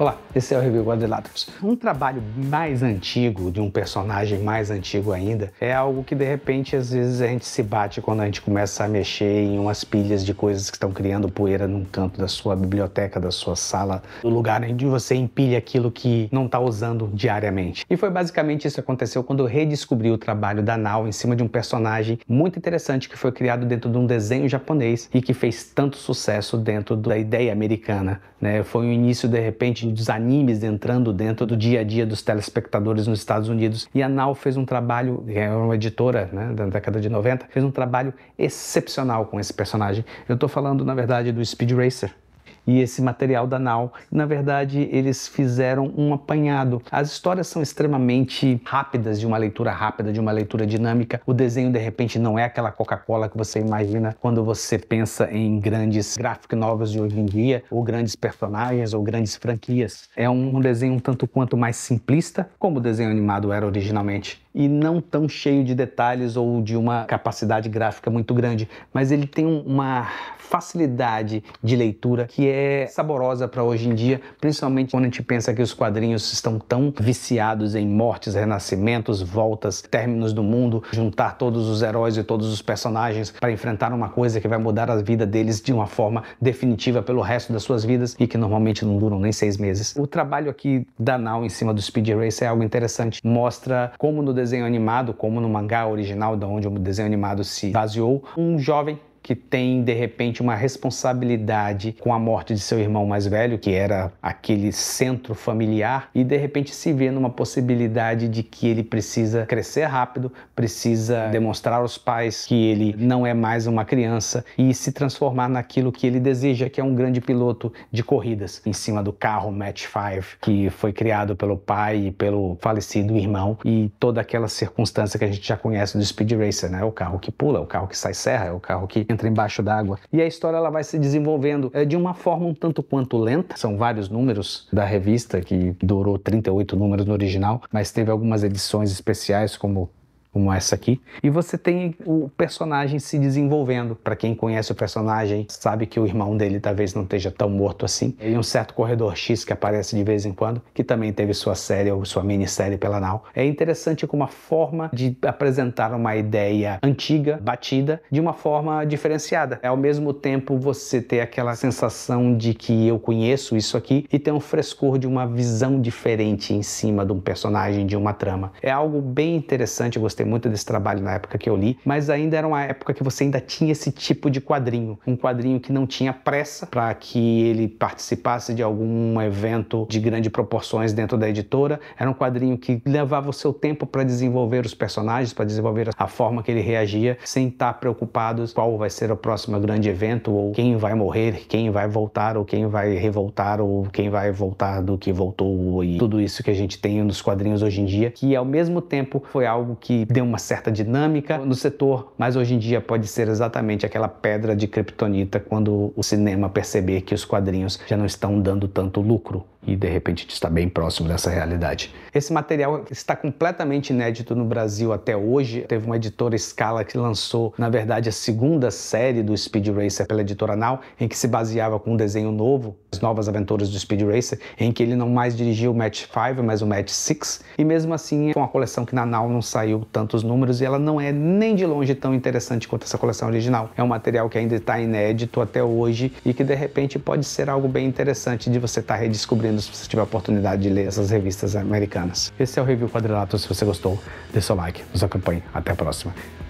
Olá. Esse é o review Quadriláteros. Um trabalho mais antigo, de um personagem mais antigo ainda, é algo que de repente às vezes a gente se bate quando a gente começa a mexer em umas pilhas de coisas que estão criando poeira num canto da sua biblioteca, da sua sala, do lugar onde você empilha aquilo que não está usando diariamente. E foi basicamente isso que aconteceu quando eu redescobri o trabalho da Nao em cima de um personagem muito interessante que foi criado dentro de um desenho japonês e que fez tanto sucesso dentro da ideia americana. Né? Foi o início, de repente, de design animes entrando dentro do dia a dia dos telespectadores nos Estados Unidos. E a Now fez um trabalho, é uma editora né, da década de 90, fez um trabalho excepcional com esse personagem. Eu estou falando, na verdade, do Speed Racer e esse material da Nau. Na verdade, eles fizeram um apanhado. As histórias são extremamente rápidas, de uma leitura rápida, de uma leitura dinâmica. O desenho, de repente, não é aquela Coca-Cola que você imagina quando você pensa em grandes graphic novels de hoje em dia, ou grandes personagens, ou grandes franquias. É um desenho um tanto quanto mais simplista, como o desenho animado era originalmente e não tão cheio de detalhes ou de uma capacidade gráfica muito grande, mas ele tem uma facilidade de leitura que é saborosa para hoje em dia, principalmente quando a gente pensa que os quadrinhos estão tão viciados em mortes, renascimentos, voltas, términos do mundo, juntar todos os heróis e todos os personagens para enfrentar uma coisa que vai mudar a vida deles de uma forma definitiva pelo resto das suas vidas e que normalmente não duram nem seis meses. O trabalho aqui da Now em cima do Speed Racer é algo interessante, mostra como no desenho animado, como no mangá original, da onde o desenho animado se baseou, um jovem que tem de repente uma responsabilidade com a morte de seu irmão mais velho, que era aquele centro familiar, e de repente se vê numa possibilidade de que ele precisa crescer rápido, precisa demonstrar aos pais que ele não é mais uma criança e se transformar naquilo que ele deseja, que é um grande piloto de corridas, em cima do carro Match 5, que foi criado pelo pai e pelo falecido irmão, e toda aquela circunstância que a gente já conhece do Speed Racer, né? O carro que pula, o carro que sai serra, é o carro que entra entra embaixo d'água. E a história ela vai se desenvolvendo é, de uma forma um tanto quanto lenta. São vários números da revista, que durou 38 números no original, mas teve algumas edições especiais, como como essa aqui, e você tem o personagem se desenvolvendo. Para quem conhece o personagem, sabe que o irmão dele talvez não esteja tão morto assim. E um certo corredor X que aparece de vez em quando, que também teve sua série ou sua minissérie pela Now. É interessante como a forma de apresentar uma ideia antiga, batida, de uma forma diferenciada. É ao mesmo tempo você ter aquela sensação de que eu conheço isso aqui e ter um frescor de uma visão diferente em cima de um personagem, de uma trama. É algo bem interessante, gostei gostei muito desse trabalho na época que eu li, mas ainda era uma época que você ainda tinha esse tipo de quadrinho, um quadrinho que não tinha pressa para que ele participasse de algum evento de grandes proporções dentro da editora, era um quadrinho que levava o seu tempo para desenvolver os personagens, para desenvolver a forma que ele reagia, sem estar preocupado qual vai ser o próximo grande evento ou quem vai morrer, quem vai voltar ou quem vai revoltar ou quem vai voltar do que voltou e tudo isso que a gente tem nos quadrinhos hoje em dia, que ao mesmo tempo foi algo que deu uma certa dinâmica no setor, mas hoje em dia pode ser exatamente aquela pedra de criptonita quando o cinema perceber que os quadrinhos já não estão dando tanto lucro e de repente está bem próximo dessa realidade. Esse material está completamente inédito no Brasil até hoje. Teve uma editora Scala que lançou, na verdade, a segunda série do Speed Racer pela editora Now, em que se baseava com um desenho novo, as novas aventuras do Speed Racer, em que ele não mais dirigia o Match 5, mas o Match 6. E mesmo assim, com uma coleção que na Now não saiu tantos números e ela não é nem de longe tão interessante quanto essa coleção original. É um material que ainda está inédito até hoje e que de repente pode ser algo bem interessante de você estar tá redescobrindo se você tiver a oportunidade de ler essas revistas americanas. Esse é o Review Quadrilato. Se você gostou, dê seu like, nos acompanhe. Até a próxima.